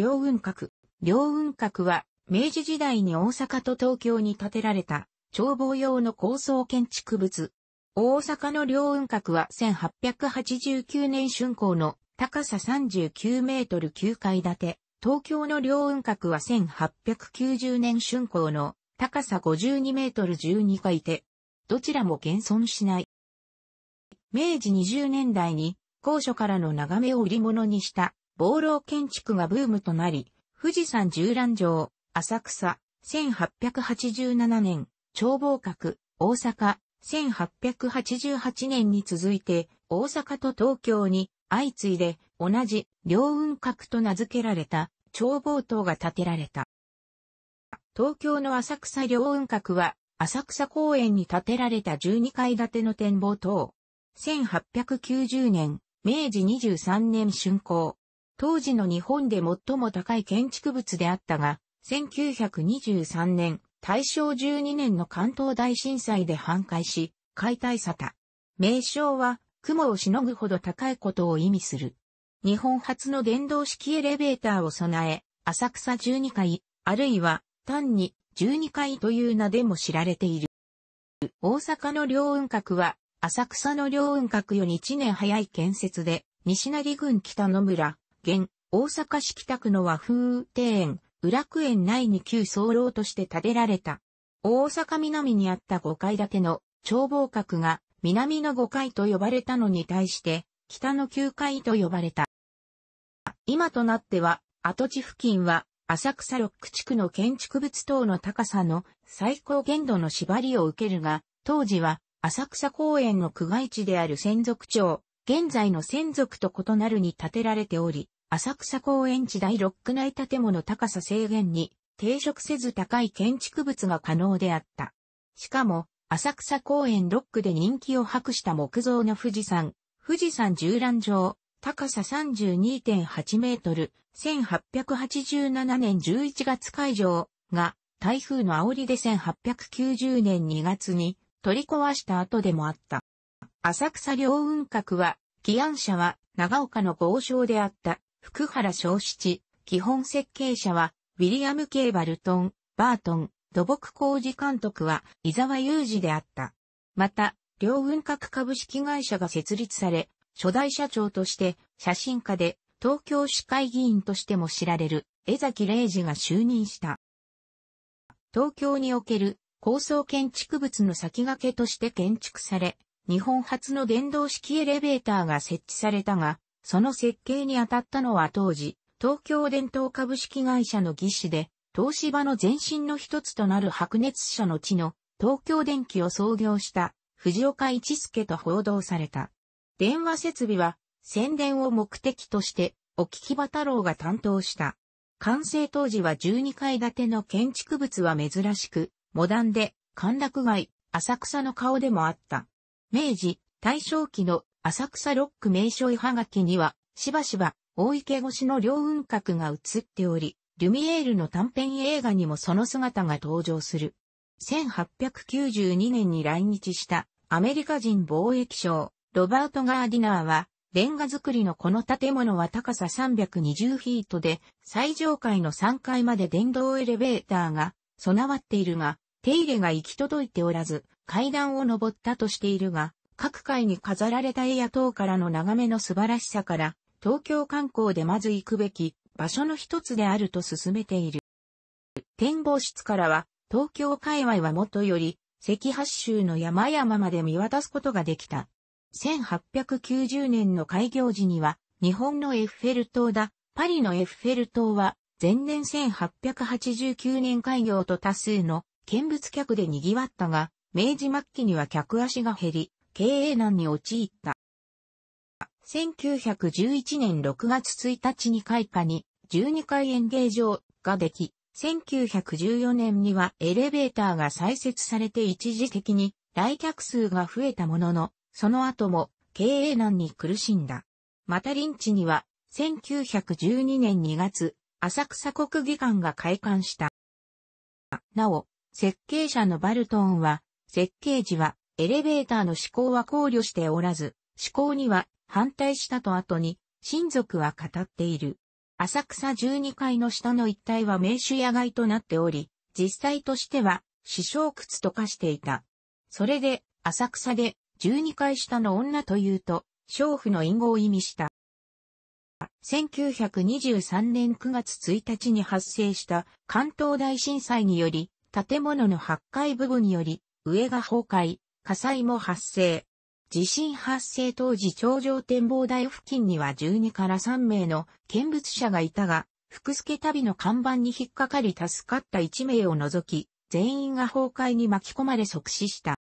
両雲閣。両雲閣は、明治時代に大阪と東京に建てられた、眺望用の高層建築物。大阪の両雲閣は1889年竣工の高さ39メートル9階建て。東京の両雲閣は1890年竣工の高さ52メートル12階建て。どちらも現存しない。明治20年代に高所からの眺めを売り物にした防老建築がブームとなり、富士山縦覧城、浅草、1887年、長望閣、大阪、1888年に続いて、大阪と東京に相次いで同じ両雲閣と名付けられた長望塔が建てられた。東京の浅草両雲閣は浅草公園に建てられた12階建ての展望塔。1890年、明治23年竣工。当時の日本で最も高い建築物であったが、1923年、大正12年の関東大震災で半壊し、解体さた。名称は、雲をしのぐほど高いことを意味する。日本初の電動式エレベーターを備え、浅草12階、あるいは単に12階という名でも知られている。大阪の両雲閣は、浅草の両雲閣より1年早い建設で、西成郡北野村、現、大阪市北区の和風庭園、裏区園内に旧僧楼として建てられた。大阪南にあった5階建ての眺望閣が南の5階と呼ばれたのに対して北の9階と呼ばれた。今となっては跡地付近は浅草六区地区の建築物等の高さの最高限度の縛りを受けるが、当時は浅草公園の区街地である専属町、現在の専属と異なるに建てられており、浅草公園地第ッ区内建物高さ制限に抵触せず高い建築物が可能であった。しかも、浅草公園ッ区で人気を博した木造の富士山、富士山縦覧場、高さ32.8メートル、1887年11月会場が台風の煽りで1890年2月に取り壊した後でもあった。浅草両雲閣は、起案者は長岡の豪商であった福原小七、基本設計者は、ウィリアム・ケイ・バルトン、バートン、土木工事監督は、伊沢雄二であった。また、両運閣株式会社が設立され、初代社長として、写真家で、東京市会議員としても知られる、江崎玲二が就任した。東京における高層建築物の先駆けとして建築され、日本初の電動式エレベーターが設置されたが、その設計に当たったのは当時、東京伝統株式会社の技師で、東芝の前身の一つとなる白熱社の地の東京電機を創業した藤岡一助と報道された。電話設備は宣伝を目的としてお聞き場太郎が担当した。完成当時は12階建ての建築物は珍しく、モダンで、歓楽街、浅草の顔でもあった。明治、大正期の浅草ロック名所絵はがきには、しばしば、大池越しの両雲閣が映っており、リュミエールの短編映画にもその姿が登場する。1892年に来日したアメリカ人貿易商、ロバート・ガーディナーは、レンガ造りのこの建物は高さ320フィートで、最上階の3階まで電動エレベーターが備わっているが、手入れが行き届いておらず、階段を登ったとしているが、各階に飾られた絵や塔からの眺めの素晴らしさから、東京観光でまず行くべき場所の一つであると進めている。展望室からは、東京界隈はもとより、赤八州の山々まで見渡すことができた。1890年の開業時には、日本のエッフェル塔だ、パリのエッフェル塔は、前年1889年開業と多数の見物客で賑わったが、明治末期には客足が減り、経営難に陥った。1911年6月1日に開花に12階演芸場ができ、1914年にはエレベーターが再設されて一時的に来客数が増えたものの、その後も経営難に苦しんだ。また臨地には1912年2月、浅草国技館が開館した。なお、設計者のバルトンは、設計時はエレベーターの施行は考慮しておらず、施行には反対したと後に、親族は語っている。浅草12階の下の一帯は名手野外となっており、実際としては、死傷屈と化していた。それで、浅草で、12階下の女というと、娼婦の隠語を意味した。1923年9月1日に発生した関東大震災により、建物の8階部分により、上が崩壊、火災も発生。地震発生当時頂上展望台付近には12から3名の見物者がいたが、福助旅の看板に引っかかり助かった1名を除き、全員が崩壊に巻き込まれ即死した。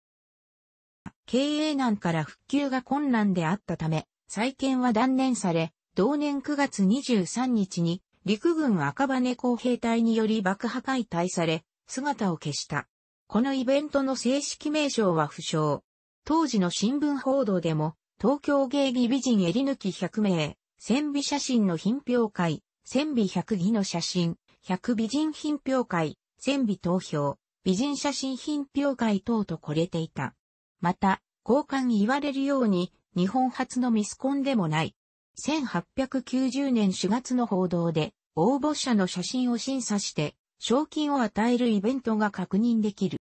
経営難から復旧が困難であったため、再建は断念され、同年9月23日に陸軍赤羽工兵隊により爆破解体され、姿を消した。このイベントの正式名称は不詳。当時の新聞報道でも、東京芸妓美人襟抜き100名、千美写真の品評会、千美百儀の写真、百美人品評会、千美投票、美人写真品評会等とこれていた。また、交換言われるように、日本初のミスコンでもない。1890年4月の報道で、応募者の写真を審査して、賞金を与えるイベントが確認できる。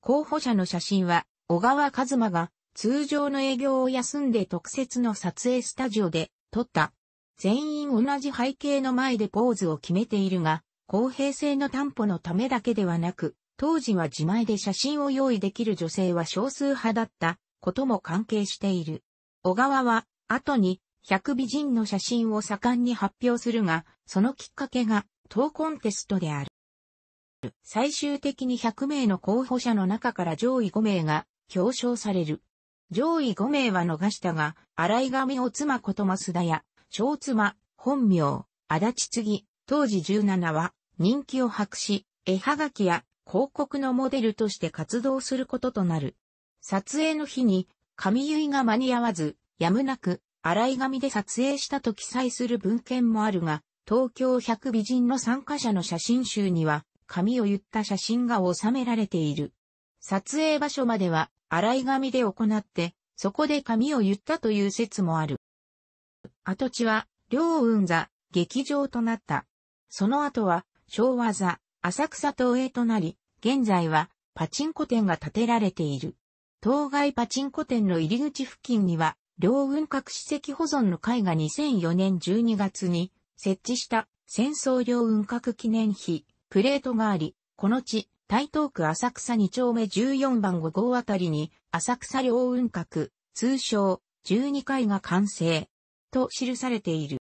候補者の写真は、小川和馬が通常の営業を休んで特設の撮影スタジオで撮った。全員同じ背景の前でポーズを決めているが、公平性の担保のためだけではなく、当時は自前で写真を用意できる女性は少数派だったことも関係している。小川は後に百美人の写真を盛んに発表するが、そのきっかけが当コンテストである。最終的に100名の候補者の中から上位5名が表彰される。上位5名は逃したが、荒井上を妻こと増田や、小妻、本名、足立次、当時17は、人気を博し、絵はがきや広告のモデルとして活動することとなる。撮影の日に、髪結が間に合わず、やむなく、洗い髪で撮影したと記載する文献もあるが、東京百美人の参加者の写真集には、紙を言った写真が収められている。撮影場所までは洗い紙で行って、そこで紙を言ったという説もある。跡地は、両雲座、劇場となった。その後は、昭和座、浅草東映となり、現在は、パチンコ店が建てられている。当該パチンコ店の入り口付近には、両雲閣史跡保存の会が2004年12月に、設置した、戦争両雲閣記念碑、プレートがあり、この地、台東区浅草2丁目14番5号あたりに、浅草両雲閣、通称、12階が完成、と記されている。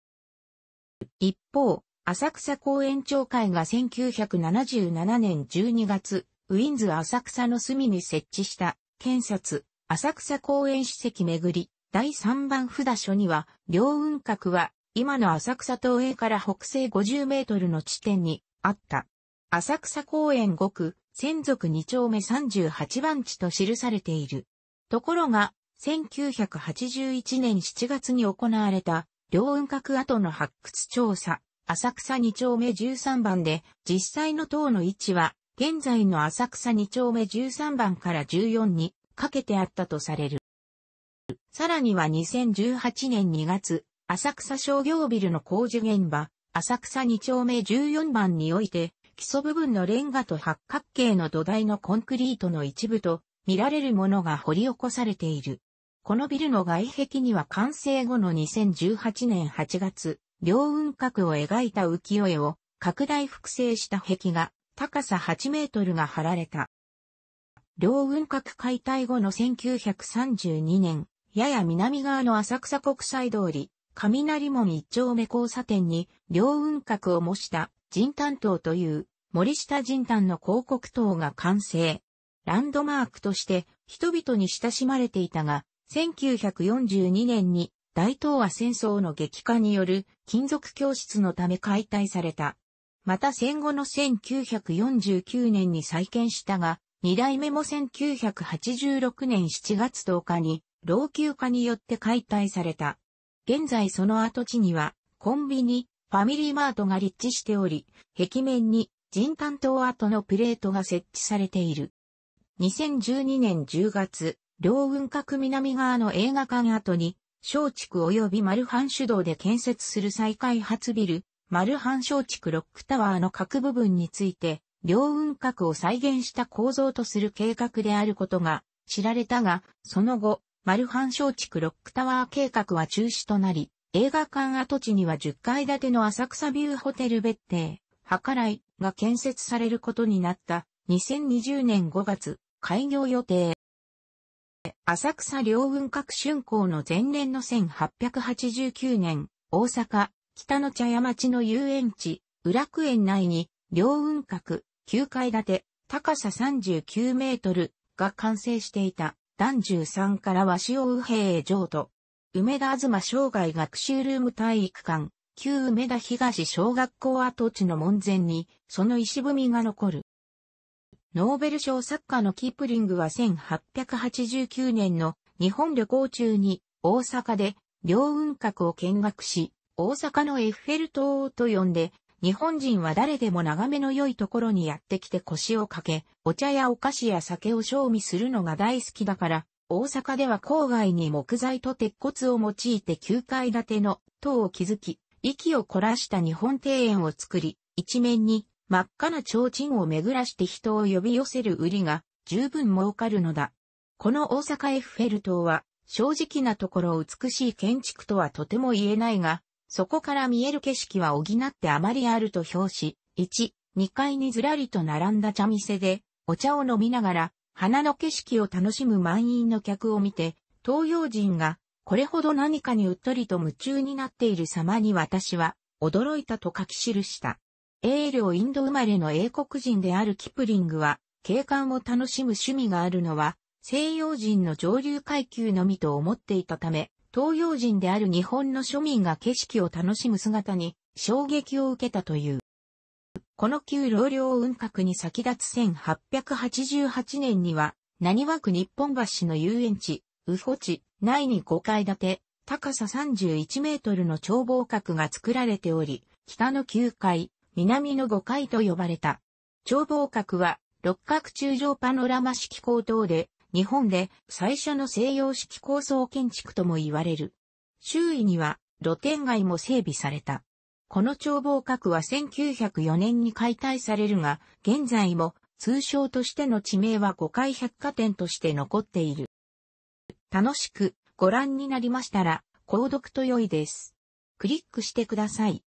一方、浅草公園町会が1977年12月、ウィンズ浅草の隅に設置した、検察、浅草公園史跡めぐり、第3番札所には、両雲閣は、今の浅草東映から北西50メートルの地点にあった。浅草公園5区、専属2丁目38番地と記されている。ところが、1981年7月に行われた、両雲閣跡の発掘調査、浅草2丁目13番で、実際の塔の位置は、現在の浅草2丁目13番から14にかけてあったとされる。さらには2018年2月、浅草商業ビルの工事現場、浅草2丁目14番において、基礎部分のレンガと八角形の土台のコンクリートの一部と見られるものが掘り起こされている。このビルの外壁には完成後の2018年8月、両雲閣を描いた浮世絵を拡大複製した壁が高さ8メートルが張られた。両雲閣解体後の1932年、やや南側の浅草国際通り、雷門一丁目交差点に両雲閣を模した仁丹塔という森下仁丹の広告塔が完成。ランドマークとして人々に親しまれていたが、1942年に大東亜戦争の激化による金属教室のため解体された。また戦後の1949年に再建したが、二代目も1986年7月10日に老朽化によって解体された。現在その跡地にはコンビニ、ファミリーマートが立地しており、壁面に人担当跡のプレートが設置されている。2012年10月、両雲閣南側の映画館跡に、小竹及び丸半主導で建設する再開発ビル、丸半小竹ロックタワーの各部分について、両雲閣を再現した構造とする計画であることが知られたが、その後、丸半小竹ロックタワー計画は中止となり、映画館跡地には10階建ての浅草ビューホテル別邸、計らいが建設されることになった2020年5月、開業予定。浅草両雲閣春光の前年の1889年、大阪、北の茶屋町の遊園地、裏区園内に、両雲閣、9階建て、高さ39メートルが完成していた、段13から和潮右平へ譲渡。梅田東生涯学習ルーム体育館、旧梅田東小学校跡地の門前に、その石踏みが残る。ノーベル賞作家のキープリングは1889年の日本旅行中に大阪で両雲閣を見学し、大阪のエッフェル塔と呼んで、日本人は誰でも眺めの良いところにやってきて腰をかけ、お茶やお菓子や酒を賞味するのが大好きだから、大阪では郊外に木材と鉄骨を用いて9階建ての塔を築き、息を凝らした日本庭園を作り、一面に真っ赤な提灯を巡らして人を呼び寄せる売りが十分儲かるのだ。この大阪エッフェル塔は正直なところ美しい建築とはとても言えないが、そこから見える景色は補ってあまりあると評し、1、2階にずらりと並んだ茶店でお茶を飲みながら花の景色を楽しむ満員の客を見て、東洋人が、これほど何かにうっとりと夢中になっている様に私は、驚いたと書き記した。エールをインド生まれの英国人であるキプリングは、景観を楽しむ趣味があるのは、西洋人の上流階級のみと思っていたため、東洋人である日本の庶民が景色を楽しむ姿に衝撃を受けたという。この旧老領運閣に先立つ1888年には、何和区日本橋の遊園地、ウホ地、内に5階建て、高さ31メートルの眺望閣が作られており、北の9階、南の5階と呼ばれた。眺望閣は、六角柱状パノラマ式高等で、日本で最初の西洋式構層建築とも言われる。周囲には露天街も整備された。この眺望閣は1904年に解体されるが、現在も通称としての地名は五階百貨店として残っている。楽しくご覧になりましたら、購読と良いです。クリックしてください。